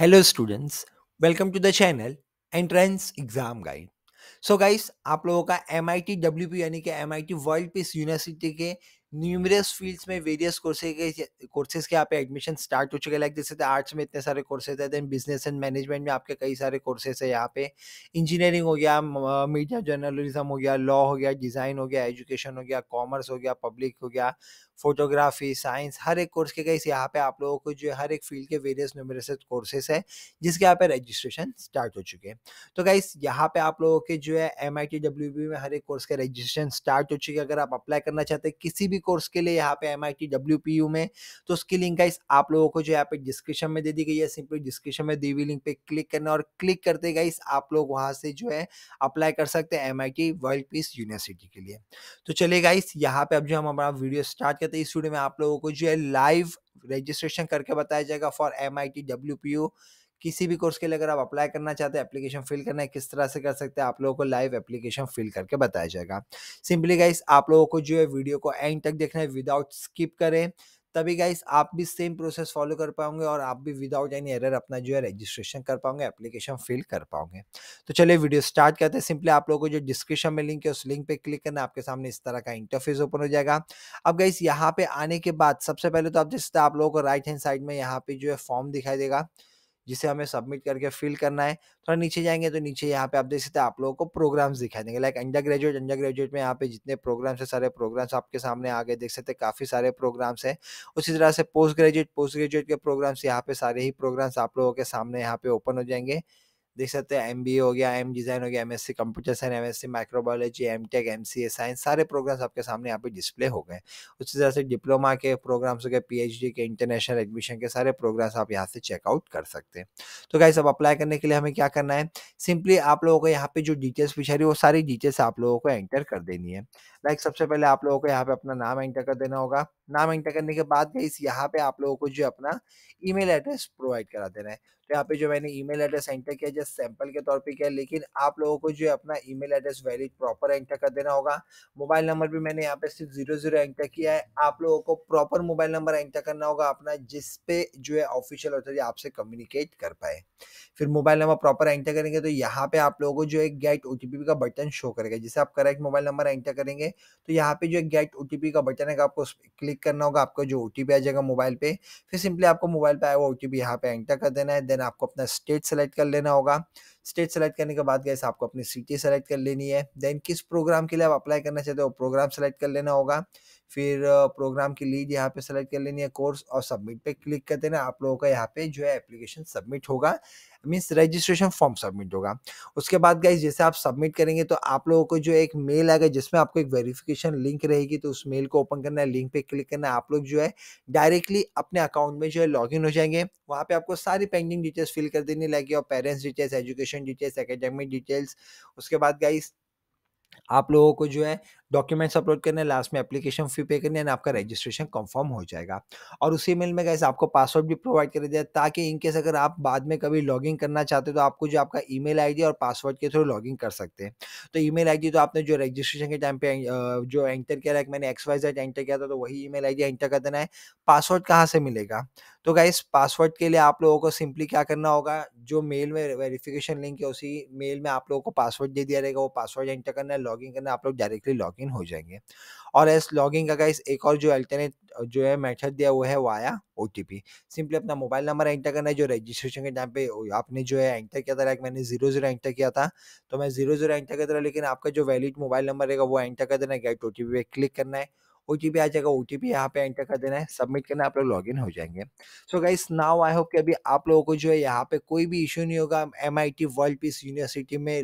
hello students welcome to the channel entrance exam guide so guys आप लोगों का M I T W P यानी कि M I T world peace university के numerous fields में various courses के courses के यहाँ पे एडमिशन स्टार्ट हो चुके हैं लाइक जैसे आर्ट्स में इतने सारे कोर्सेज है देन बिजनेस एंड मैनेजमेंट में आपके कई सारे कोर्सेज है यहाँ पे इंजीनियरिंग हो गया मीडिया जर्नलिज्म हो गया लॉ हो गया डिज़ाइन हो गया एजुकेशन हो गया कॉमर्स हो गया पब्लिक हो गया फोटोग्राफी साइंस हर एक कोर्स के कई यहाँ पे आप लोगों को जो हर एक फील्ड के वेरियस न्यूमरस कोर्सेज है जिसके यहाँ पे रजिस्ट्रेशन स्टार्ट हो चुके हैं तो गाइस यहाँ पे आप लोगों के जो है एम आई में हर एक कोर्स के रजिस्ट्रेशन स्टार्ट हो चुके हैं अगर आप अप्लाई करना चाहते हैं किसी भी कोर्स के लिए यहाँ पे M I T W P U में तो उसकी लिंक गाइस आप लोगों को जो यहाँ पे डिस्क्रिप्शन में दे दी गई है सिंपली डिस्क्रिप्शन में दी हुई लिंक पे क्लिक करना और क्लिक करते गाइस आप लोग वहाँ से जो है अप्लाई कर सकते हैं M I T world peace university के लिए तो चलिए गाइस यहाँ पे अब जो हम अपना वीडियो स्टार्ट करते हैं इस वीडियो में आप लोगों को जो है लाइव रजिस्ट्रेशन करके बताया जाएगा for M I T W P U किसी भी कोर्स के लिए अगर आप अप्लाई करना चाहते हैं एप्लीकेशन फिल करना है किस तरह से कर सकते हैं आप लोगों को लाइव एप्लीकेशन फिल करके बताया जाएगा सिंपली गाइस आप लोगों को जो है वीडियो को एंड तक देखना है विदाउट स्किप करें तभी गाइस आप भी सेम प्रोसेस फॉलो कर पाओगे और आप भी विदाउट एनी एरर अपना जो है रजिस्ट्रेशन कर पाओगे एप्लीकेशन फिल कर पाओगे तो चलिए वीडियो स्टार्ट करते हैं सिंपली आप लोगों को जो डिस्क्रिप्शन में लिंक है उस लिंक पे क्लिक करना आपके सामने इस तरह का इंटरफेस ओपन हो जाएगा अब गाइस यहाँ पे आने के बाद सबसे पहले तो आप जैसे आप लोगों को राइट हैंड साइड में यहाँ पे जो है फॉर्म दिखाई देगा जिसे हमें सबमिट करके फिल करना है थोड़ा नीचे जाएंगे तो नीचे यहाँ पे आप देख सकते हैं आप लोगों को प्रोग्राम्स दिखाई देंगे like undergraduate undergraduate में यहाँ पे जितने प्रोग्राम्स है सारे प्रोग्राम्स आपके सामने आ गए देख सकते हैं काफ़ी सारे प्रोग्राम्स हैं उसी तरह से पोस्ट ग्रेजुएट पोस्ट ग्रेजुएट के प्रोग्राम्स यहाँ पे सारे ही प्रोग्राम्स आप लोगों के सामने यहाँ पे ओपन हो जाएंगे देख सकते हैं एम हो गया एम डिज़ाइन हो गया M S C computer science M S C microbiology M tech M C A science सारे प्रोग्राम्स आपके सामने यहाँ पे डिस्प्ले हो गए उसी तरह से डिप्लोमा के प्रोग्राम्स हो गए पी के इंटरनेशनल एडमिशन के सारे प्रोग्राम्स आप यहाँ से चेकआउट कर सकते हैं तो गाइस अब अप्लाई करने के लिए हमें क्या करना है सिंपली आप लोगों को यहाँ पे जो डिटेल्स पूछा रही है वो सारी डिटेल्स आप लोगों को एंटर कर देनी है लाइक सबसे पहले आप लोगों को यहाँ पे अपना नाम एंटर कर देना होगा नाम एंटर करने के बाद गाइस यहाँ पे आप लोगों को जो अपना ईमेल एड्रेस प्रोवाइड करा देना है तो यहाँ पे जो मैंने ईमेल एड्रेस एंटर किया जस्ट सैंपल के तौर पे किया लेकिन आप लोगों को जो है अपना email address valid proper enter कर देना होगा मोबाइल नंबर भी मैंने यहाँ पे सिर्फ जीरो जीरो एंटर किया है आप लोगों को प्रॉपर मोबाइल नंबर एंटर करना होगा अपना जिसपे जो है ऑफिशियल अथॉरिटी आपसे कम्युनिकेट कर पाए फिर मोबाइल नंबर प्रॉपर एंटर करेंगे तो यहाँ पे आप लोगों को जो है गेट ओ का बटन शो करेगा जिसे आप करेक्ट मोबाइल नंबर एंटर करेंगे तो यहाँ पे जो गेट ओ का बटन है आपको क्लिक करना होगा आपका जो ओ आ जाएगा मोबाइल पे फिर सिंपली आपको मोबाइल पे आया वो ओ यहाँ पे एंटर कर देना है देन आपको अपना स्टेट सेलेक्ट कर लेना होगा स्टेट सेलेक्ट करने के बाद गैस आपको अपनी सिटी सेलेक्ट कर लेनी है देन किस प्रोग्राम के लिए आप अप्लाई करना चाहते हो प्रोग्राम सेलेक्ट कर लेना होगा फिर प्रोग्राम की लीड यहाँ पे सेलेक्ट कर लेनी है कोर्स और सबमिट पे क्लिक कर देना आप लोगों का यहाँ पे जो है एप्लीकेशन सबमिट होगा मीन्स रजिस्ट्रेशन फॉर्म सबमिट होगा उसके बाद गए जैसे आप सबमिट करेंगे तो आप लोगों को जो एक मेल आएगा जिसमें आपको एक वेरिफिकेशन लिंक रहेगी तो उस मेल को ओपन करना है लिंक पे क्लिक करना है आप लोग जो है डायरेक्टली अपने अकाउंट में जो है लॉगिन हो जाएंगे वहाँ पे आपको सारी पेंडिंग डिटेल्स फिल कर देनी लगेगी और parents details education admission details academic details उसके बाद गाइस आप लोगों को जो है डॉक्यूमेंट्स अपलोड करने लास्ट में एप्लीकेशन फी पे करनी एंड आपका रजिस्ट्रेशन कंफर्म हो जाएगा और उसी मेल में गैस आपको पासवर्ड भी प्रोवाइड कर दिया ताकि इनकेस अगर आप बाद में कभी लॉगिंग करना चाहते हो तो आपको जो आपका ई मेल और पासवर्ड के थ्रू लॉगिंग कर सकते हैं तो ई मेल तो आपने जो रजिस्ट्रेशन के टाइम पे जो एंटर किया लाइक मैंने एक्स वाई जेड एंटर किया था तो वही ई मेल एंटर कर देना है पासवर्ड कहाँ से मिलेगा तो गाइस पासवर्ड के लिए आप लोगों को सिंपली क्या करना होगा जो मेल में वेरिफिकेशन लिंक है उसी मेल में आप लोगों को पासवर्ड दे दिया रहेगा वो पासवर्ड एंटर करना है लॉगिन करना है आप लोग डायरेक्टली लॉग लॉग इन हो जाएंगे और एस लॉगिंग का गाइस एक और जो अल्टरनेट जो है मेथड दिया वो है via O T P simply अपना मोबाइल नंबर एंटर करना है जो रजिस्ट्रेशन के टाइम पे आपने जो है एंटर किया था लाइक मैंने जीरो जीरो एंटर किया था तो मैं जीरो जीरो एंटर कर रहा लेकिन आपका जो वैलिड मोबाइल नंबर रहेगा वो एंटर कर देना है गेट ओ टी पी पे क्लिक करना है ओ आ जाएगा ओ टी यहाँ पे एंटर कर देना है सबमिट करना आप लोग लॉग हो जाएंगे so guys now I hope कि अभी आप लोगों को जो है यहाँ पे कोई भी इशू नहीं होगा एम वर्ल्ड पीस यूनिवर्सिटी में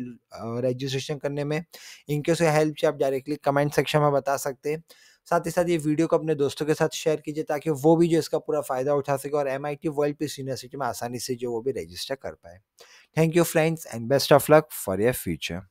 रजिस्ट्रेशन करने में इनके से हेल्प से आप डायरेक्टली कमेंट सेक्शन में बता सकते हैं साथ ही साथ ये वीडियो को अपने दोस्तों के साथ शेयर कीजिए ताकि वो भी जो इसका पूरा फ़ायदा उठा सके और एम वर्ल्ड पीस यूनिवर्सिटी में आसानी से जो वो भी रजिस्टर कर पाए thank you friends and best of luck for your future